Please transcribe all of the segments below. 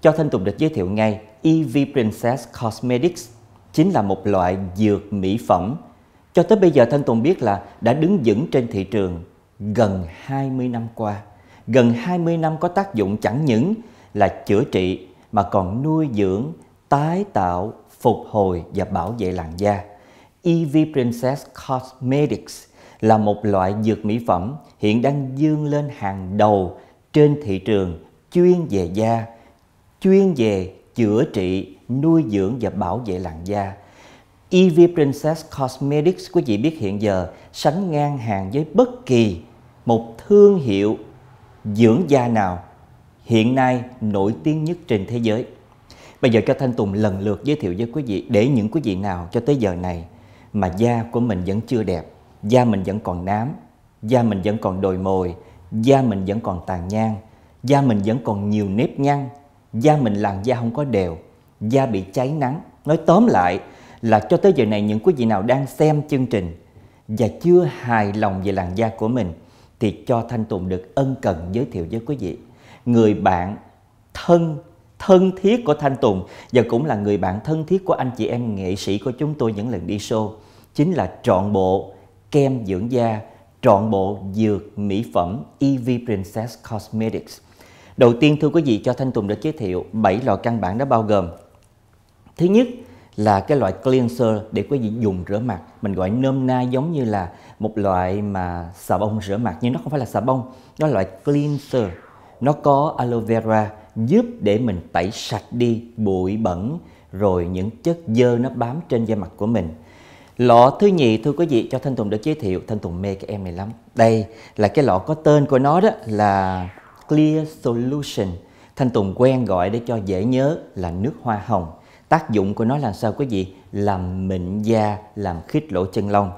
Cho Thanh Tùng được giới thiệu ngay, EV Princess Cosmetics chính là một loại dược mỹ phẩm. Cho tới bây giờ Thanh Tùng biết là đã đứng vững trên thị trường gần 20 năm qua. Gần 20 năm có tác dụng chẳng những là chữa trị mà còn nuôi dưỡng, tái tạo, phục hồi và bảo vệ làn da. EV Princess Cosmetics là một loại dược mỹ phẩm hiện đang dương lên hàng đầu trên thị trường chuyên về da chuyên về chữa trị, nuôi dưỡng và bảo vệ làn da. Ev Princess Cosmetics quý vị biết hiện giờ sánh ngang hàng với bất kỳ một thương hiệu dưỡng da nào hiện nay nổi tiếng nhất trên thế giới. Bây giờ cho Thanh Tùng lần lượt giới thiệu với quý vị để những quý vị nào cho tới giờ này mà da của mình vẫn chưa đẹp, da mình vẫn còn nám, da mình vẫn còn đồi mồi, da mình vẫn còn tàn nhang, da mình vẫn còn nhiều nếp nhăn da mình làn da không có đều da bị cháy nắng nói tóm lại là cho tới giờ này những quý vị nào đang xem chương trình và chưa hài lòng về làn da của mình thì cho Thanh Tùng được ân cần giới thiệu với quý vị người bạn thân thân thiết của Thanh Tùng và cũng là người bạn thân thiết của anh chị em nghệ sĩ của chúng tôi những lần đi show chính là trọn bộ kem dưỡng da trọn bộ dược mỹ phẩm EV Princess Cosmetics Đầu tiên thưa quý vị cho Thanh Tùng đã giới thiệu 7 loại căn bản đã bao gồm Thứ nhất là cái loại cleanser để quý vị dùng rửa mặt Mình gọi nôm na giống như là một loại mà xà bông rửa mặt Nhưng nó không phải là xà bông, nó là loại cleanser Nó có aloe vera giúp để mình tẩy sạch đi bụi bẩn rồi những chất dơ nó bám trên da mặt của mình Lọ thứ nhì thưa quý vị cho Thanh Tùng được giới thiệu Thanh Tùng mê cái em này lắm Đây là cái lọ có tên của nó đó là Clear Solution Thanh Tùng quen gọi để cho dễ nhớ là nước hoa hồng Tác dụng của nó là sao quý vị? Làm mịn da, làm khít lỗ chân lông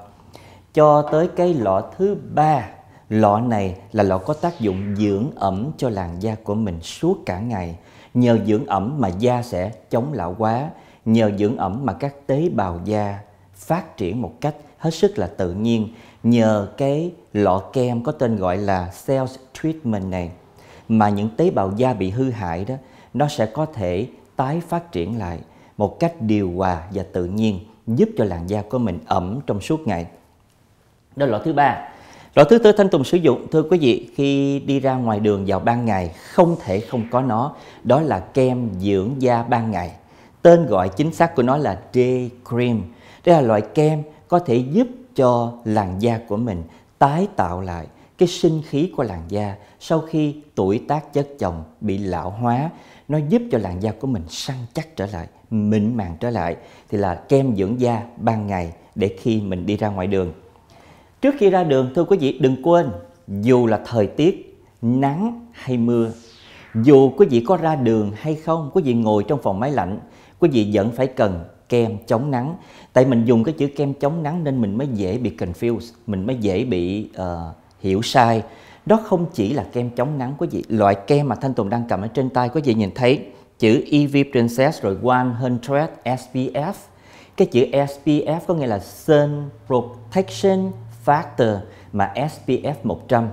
Cho tới cái lọ thứ ba Lọ này là lọ có tác dụng dưỡng ẩm cho làn da của mình suốt cả ngày Nhờ dưỡng ẩm mà da sẽ chống lão hóa Nhờ dưỡng ẩm mà các tế bào da phát triển một cách hết sức là tự nhiên Nhờ cái lọ kem có tên gọi là Cell Treatment này mà những tế bào da bị hư hại đó nó sẽ có thể tái phát triển lại một cách điều hòa và tự nhiên giúp cho làn da của mình ẩm trong suốt ngày. Đó là loại thứ ba. Loại thứ tư Thanh Tùng sử dụng, thưa quý vị, khi đi ra ngoài đường vào ban ngày không thể không có nó, đó là kem dưỡng da ban ngày. Tên gọi chính xác của nó là day cream. Đây là loại kem có thể giúp cho làn da của mình tái tạo lại cái sinh khí của làn da sau khi tuổi tác chất chồng bị lão hóa nó giúp cho làn da của mình săn chắc trở lại mịn màng trở lại thì là kem dưỡng da ban ngày để khi mình đi ra ngoài đường trước khi ra đường thưa quý vị đừng quên dù là thời tiết nắng hay mưa dù quý vị có ra đường hay không quý vị ngồi trong phòng máy lạnh quý vị vẫn phải cần kem chống nắng tại mình dùng cái chữ kem chống nắng nên mình mới dễ bị confused mình mới dễ bị uh, hiểu sai đó không chỉ là kem chống nắng quý vị loại kem mà thanh tùng đang cầm ở trên tay quý vị nhìn thấy chữ EV Princess rồi 100 SPF cái chữ SPF có nghĩa là Sun Protection Factor mà SPF 100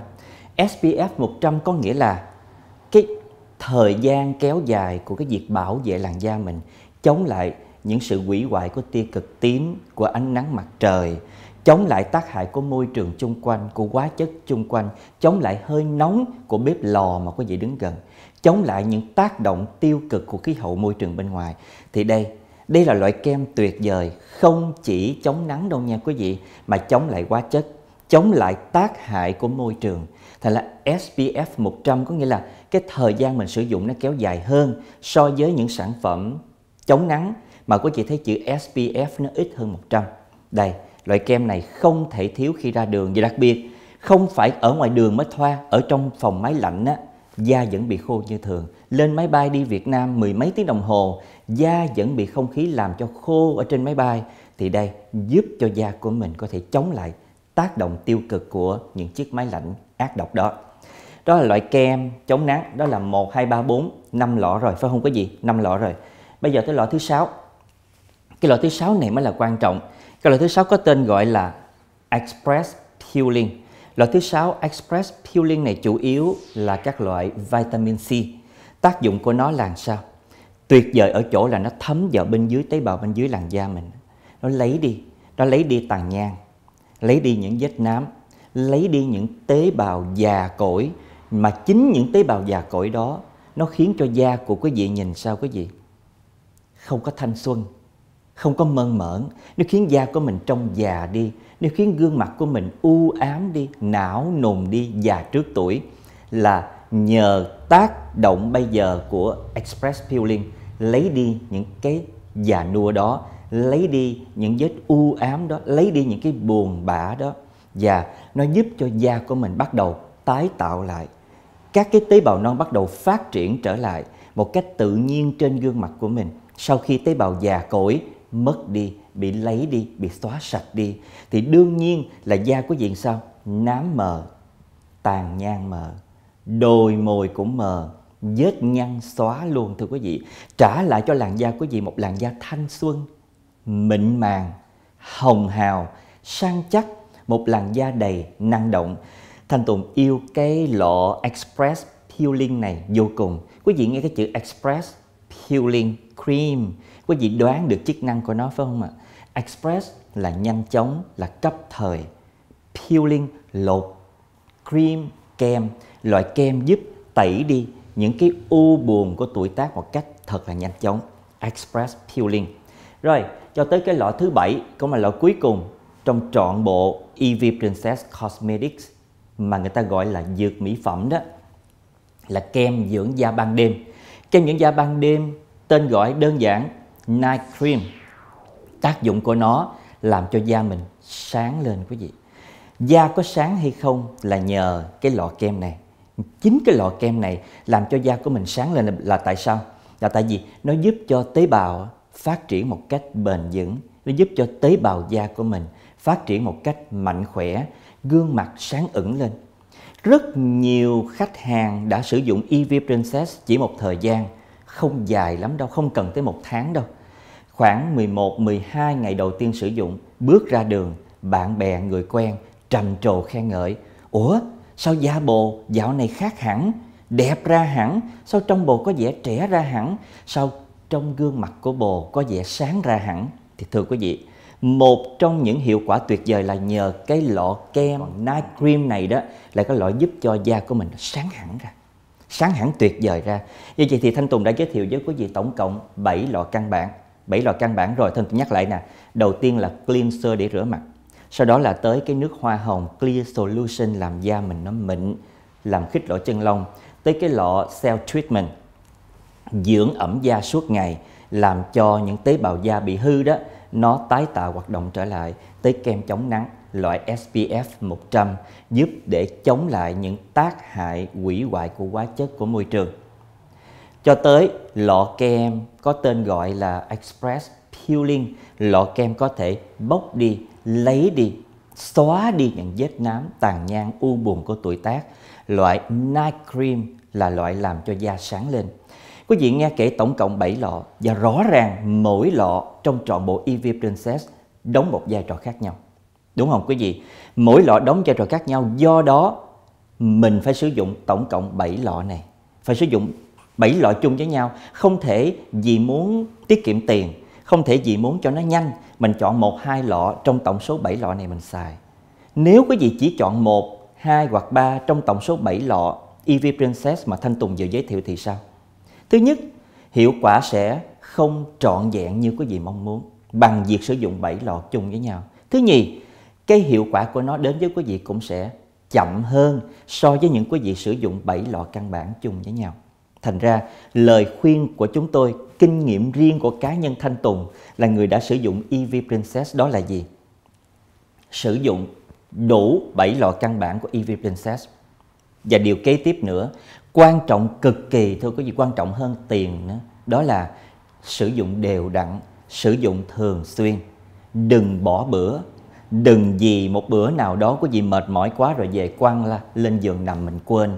SPF 100 có nghĩa là cái thời gian kéo dài của cái việc bảo vệ làn da mình chống lại những sự hủy hoại của tia cực tím của ánh nắng mặt trời chống lại tác hại của môi trường chung quanh, của hóa chất chung quanh, chống lại hơi nóng của bếp lò mà quý vị đứng gần, chống lại những tác động tiêu cực của khí hậu môi trường bên ngoài. Thì đây, đây là loại kem tuyệt vời, không chỉ chống nắng đâu nha quý vị, mà chống lại hóa chất, chống lại tác hại của môi trường. Thành là SPF 100 có nghĩa là cái thời gian mình sử dụng nó kéo dài hơn so với những sản phẩm chống nắng mà quý vị thấy chữ SPF nó ít hơn 100. Đây, loại kem này không thể thiếu khi ra đường và đặc biệt không phải ở ngoài đường mới thoa ở trong phòng máy lạnh á da vẫn bị khô như thường lên máy bay đi Việt Nam mười mấy tiếng đồng hồ da vẫn bị không khí làm cho khô ở trên máy bay thì đây giúp cho da của mình có thể chống lại tác động tiêu cực của những chiếc máy lạnh ác độc đó đó là loại kem chống nắng đó là một hai ba bốn năm lọ rồi phải không có gì năm lọ rồi bây giờ tới lọ thứ sáu cái lọ thứ sáu này mới là quan trọng cái loại thứ sáu có tên gọi là Express Peeling. Loại thứ sáu Express Peeling này chủ yếu là các loại vitamin C. Tác dụng của nó là sao? Tuyệt vời ở chỗ là nó thấm vào bên dưới tế bào bên dưới làn da mình. Nó lấy đi, nó lấy đi tàn nhang, lấy đi những vết nám, lấy đi những tế bào già cỗi mà chính những tế bào già cỗi đó nó khiến cho da của quý vị nhìn sao quý vị không có thanh xuân không có mơn mởn nó khiến da của mình trông già đi nó khiến gương mặt của mình u ám đi não nùng đi già trước tuổi là nhờ tác động bây giờ của express peeling lấy đi những cái già nua đó lấy đi những vết u ám đó lấy đi những cái buồn bã đó và nó giúp cho da của mình bắt đầu tái tạo lại các cái tế bào non bắt đầu phát triển trở lại một cách tự nhiên trên gương mặt của mình sau khi tế bào già cỗi mất đi, bị lấy đi, bị xóa sạch đi thì đương nhiên là da của diện sao? Nám mờ, tàn nhang mờ, đồi mồi cũng mờ, vết nhăn xóa luôn thưa quý vị. Trả lại cho làn da của vị một làn da thanh xuân, mịn màng, hồng hào, sang chắc, một làn da đầy năng động. Thanh Tùng yêu cái lọ Express Peeling này vô cùng. Quý vị nghe cái chữ Express Peeling Cream quý vị đoán được chức năng của nó phải không ạ express là nhanh chóng là cấp thời peeling lột cream kem loại kem giúp tẩy đi những cái u buồn của tuổi tác một cách thật là nhanh chóng express peeling rồi cho tới cái lọ thứ bảy cũng là lọ cuối cùng trong trọn bộ EV Princess Cosmetics mà người ta gọi là dược mỹ phẩm đó là kem dưỡng da ban đêm kem dưỡng da ban đêm tên gọi đơn giản night cream tác dụng của nó làm cho da mình sáng lên quý vị da có sáng hay không là nhờ cái lọ kem này chính cái lọ kem này làm cho da của mình sáng lên là, tại sao là tại vì nó giúp cho tế bào phát triển một cách bền vững nó giúp cho tế bào da của mình phát triển một cách mạnh khỏe gương mặt sáng ửng lên rất nhiều khách hàng đã sử dụng EV Princess chỉ một thời gian không dài lắm đâu không cần tới một tháng đâu khoảng 11 12 ngày đầu tiên sử dụng, bước ra đường, bạn bè người quen trầm trồ khen ngợi, "Ủa, sao da bồ dạo này khác hẳn, đẹp ra hẳn, sao trong bồ có vẻ trẻ ra hẳn, sao trong gương mặt của bồ có vẻ sáng ra hẳn?" Thì thưa quý vị, một trong những hiệu quả tuyệt vời là nhờ cái lọ kem night cream này đó là cái lọ giúp cho da của mình sáng hẳn ra sáng hẳn tuyệt vời ra như vậy thì thanh tùng đã giới thiệu với quý vị tổng cộng 7 lọ căn bản bảy loại căn bản rồi thân tôi nhắc lại nè đầu tiên là cleanser để rửa mặt sau đó là tới cái nước hoa hồng clear solution làm da mình nó mịn làm khít lỗ chân lông tới cái lọ cell treatment dưỡng ẩm da suốt ngày làm cho những tế bào da bị hư đó nó tái tạo hoạt động trở lại tới kem chống nắng loại SPF 100 giúp để chống lại những tác hại hủy hoại của hóa chất của môi trường cho tới lọ kem có tên gọi là express peeling lọ kem có thể bóc đi lấy đi xóa đi những vết nám tàn nhang u buồn của tuổi tác loại night cream là loại làm cho da sáng lên quý vị nghe kể tổng cộng 7 lọ và rõ ràng mỗi lọ trong trọn bộ EV Princess đóng một vai trò khác nhau đúng không quý vị mỗi lọ đóng vai trò khác nhau do đó mình phải sử dụng tổng cộng 7 lọ này phải sử dụng bảy loại chung với nhau không thể vì muốn tiết kiệm tiền không thể vì muốn cho nó nhanh mình chọn một hai lọ trong tổng số 7 lọ này mình xài nếu quý vị chỉ chọn một hai hoặc ba trong tổng số 7 lọ EV Princess mà Thanh Tùng vừa giới thiệu thì sao? Thứ nhất, hiệu quả sẽ không trọn vẹn như quý vị mong muốn bằng việc sử dụng 7 lọ chung với nhau. Thứ nhì, cái hiệu quả của nó đến với quý vị cũng sẽ chậm hơn so với những quý vị sử dụng 7 lọ căn bản chung với nhau. Thành ra, lời khuyên của chúng tôi, kinh nghiệm riêng của cá nhân Thanh Tùng là người đã sử dụng EV Princess đó là gì? Sử dụng đủ 7 lọ căn bản của EV Princess. Và điều kế tiếp nữa, quan trọng cực kỳ, thôi có gì quan trọng hơn tiền nữa, đó là sử dụng đều đặn, sử dụng thường xuyên. Đừng bỏ bữa, đừng gì một bữa nào đó có gì mệt mỏi quá rồi về quăng la, lên giường nằm mình quên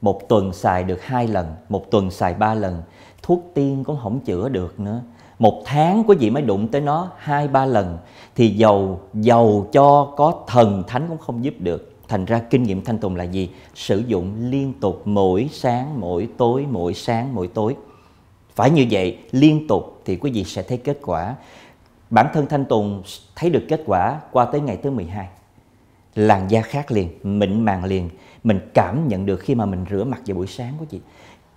một tuần xài được hai lần một tuần xài ba lần thuốc tiên cũng không chữa được nữa một tháng quý vị mới đụng tới nó hai ba lần thì dầu dầu cho có thần thánh cũng không giúp được thành ra kinh nghiệm thanh tùng là gì sử dụng liên tục mỗi sáng mỗi tối mỗi sáng mỗi tối phải như vậy liên tục thì quý vị sẽ thấy kết quả bản thân thanh tùng thấy được kết quả qua tới ngày thứ 12 làn da khác liền mịn màng liền mình cảm nhận được khi mà mình rửa mặt vào buổi sáng của chị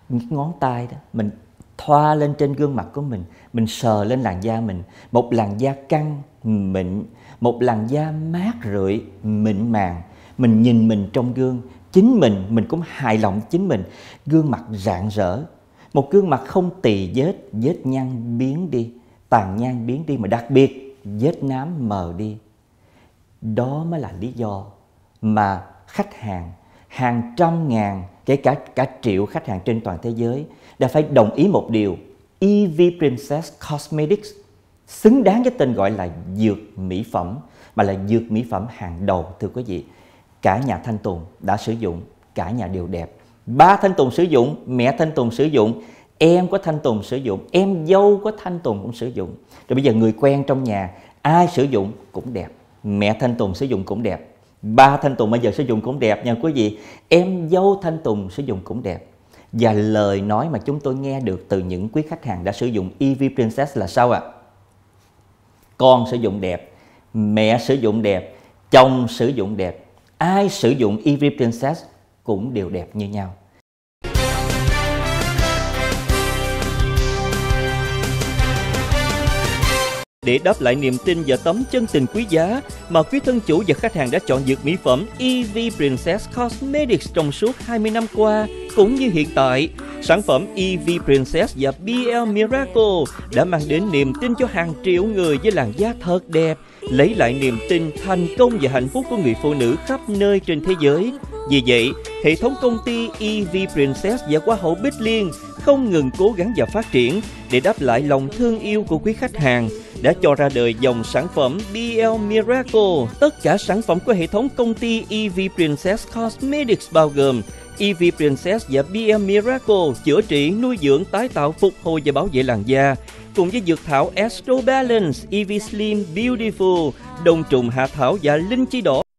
Những ngón tay đó mình thoa lên trên gương mặt của mình mình sờ lên làn da mình một làn da căng mịn một làn da mát rượi mịn màng mình nhìn mình trong gương chính mình mình cũng hài lòng chính mình gương mặt rạng rỡ một gương mặt không tỳ vết vết nhăn biến đi tàn nhang biến đi mà đặc biệt vết nám mờ đi đó mới là lý do mà khách hàng hàng trăm ngàn, kể cả cả triệu khách hàng trên toàn thế giới đã phải đồng ý một điều EV Princess Cosmetics xứng đáng với tên gọi là dược mỹ phẩm mà là dược mỹ phẩm hàng đầu thưa quý vị. Cả nhà Thanh Tùng đã sử dụng, cả nhà đều đẹp. Ba Thanh Tùng sử dụng, mẹ Thanh Tùng sử dụng, em của Thanh Tùng sử dụng, em dâu của Thanh Tùng cũng sử dụng. Rồi bây giờ người quen trong nhà ai sử dụng cũng đẹp mẹ Thanh Tùng sử dụng cũng đẹp ba Thanh Tùng bây giờ sử dụng cũng đẹp nha quý vị em dâu Thanh Tùng sử dụng cũng đẹp và lời nói mà chúng tôi nghe được từ những quý khách hàng đã sử dụng EV Princess là sao ạ? À? Con sử dụng đẹp, mẹ sử dụng đẹp, chồng sử dụng đẹp, ai sử dụng EV Princess cũng đều đẹp như nhau. Để đáp lại niềm tin và tấm chân tình quý giá mà quý thân chủ và khách hàng đã chọn dược mỹ phẩm EV Princess Cosmetics trong suốt 20 năm qua cũng như hiện tại, sản phẩm EV Princess và BL Miracle đã mang đến niềm tin cho hàng triệu người với làn da thật đẹp, lấy lại niềm tin, thành công và hạnh phúc của người phụ nữ khắp nơi trên thế giới. Vì vậy, hệ thống công ty EV Princess và Hoa hậu Bích Liên không ngừng cố gắng và phát triển để đáp lại lòng thương yêu của quý khách hàng đã cho ra đời dòng sản phẩm BL Miracle. Tất cả sản phẩm của hệ thống công ty EV Princess Cosmetics bao gồm EV Princess và BM Miracle chữa trị, nuôi dưỡng, tái tạo, phục hồi và bảo vệ làn da. Cùng với dược thảo Astro Balance, EV Slim Beautiful, đồng trùng hạ thảo và linh chi đỏ